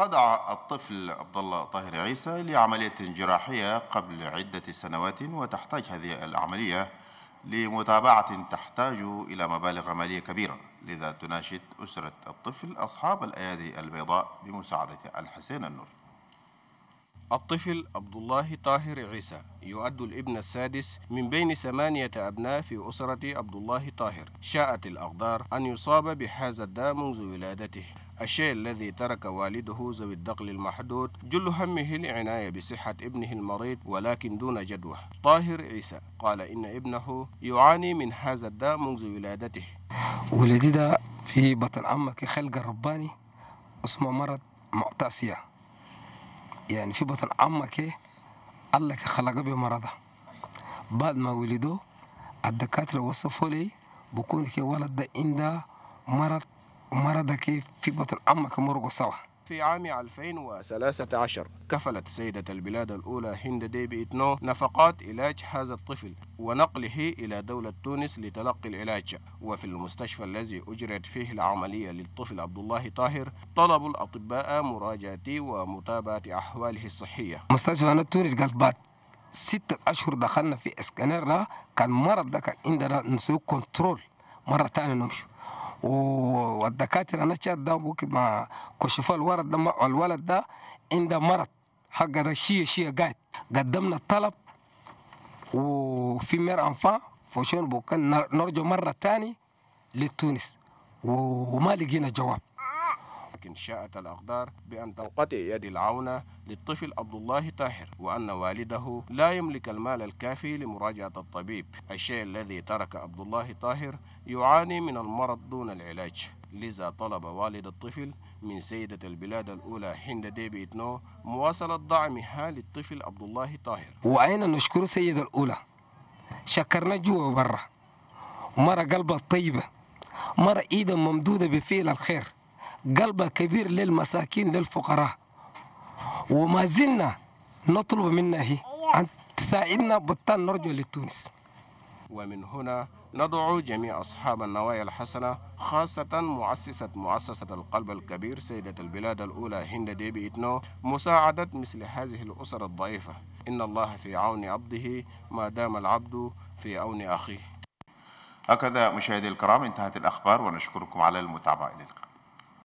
خضع الطفل عبد الله طاهر عيسى لعملية جراحية قبل عدة سنوات وتحتاج هذه العملية لمتابعة تحتاج إلى مبالغ مالية كبيرة لذا تناشد أسرة الطفل أصحاب الأيادي البيضاء بمساعدة الحسين النور الطفل عبد الله طاهر عيسى يعد الابن السادس من بين ثمانية أبناء في أسرة عبد الله طاهر شاءت الأقدار أن يصاب بهذا الداء منذ ولادته الشيء الذي ترك والده ذوي الدقل المحدود جل همه العناية بصحة ابنه المريض ولكن دون جدوى طاهر عيسى قال إن ابنه يعاني من هذا الداء منذ ولادته ولدي ده في بطن عمك خلق رباني اسمه مرض معتاسية يعني في بطن عمك الله خلق بمرضه بعد ما ولده الدكاترة وصفوا لي بكون كي ولد ده عنده مرض مرضك إيه؟ في بطن أمك مرق سوا في عام 2013 كفلت سيدة البلاد الأولى هند ديبي إتنو نفقات علاج هذا الطفل ونقله إلى دولة تونس لتلقي العلاج وفي المستشفى الذي أجرت فيه العملية للطفل عبد الله طاهر طلب الأطباء مراجعتي ومتابعة أحواله الصحية مستشفى تونس قال بعد ستة أشهر دخلنا في اسكانير كان مرض ده كان عندنا نسوي كنترول مرة ثانية نمشي والدكاتره نشأت ده ما كشف الورد الولد ده عنده مرض حق الشيء شيء قاعد قدمنا الطلب وفي مير انفا فوشون بوكان نرجو مره ثانيه لتونس وما لقينا جواب لكن شاءت الأقدار بأن تنقطع يد العونة للطفل عبد الله طاهر وأن والده لا يملك المال الكافي لمراجعة الطبيب الشيء الذي ترك عبد الله طاهر يعاني من المرض دون العلاج لذا طلب والد الطفل من سيدة البلاد الأولى هند ديبي إتنو مواصلة دعمها للطفل عبد الله طاهر وعينا نشكر سيدة الأولى شكرنا جوا وبرا مرة قلبها طيبة مرة إيدا ممدودة بفعل الخير قلب كبير للمساكين للفقراء وما زلنا نطلب منه أن تساعدنا بطل نرجو لتونس ومن هنا ندعو جميع أصحاب النوايا الحسنة خاصة مؤسسة مؤسسة القلب الكبير سيدة البلاد الأولى هند ديبي إتنو مساعدة مثل هذه الأسر الضعيفة إن الله في عون عبده ما دام العبد في عون أخيه هكذا مشاهدي الكرام انتهت الأخبار ونشكركم على المتابعة إلى اللقاء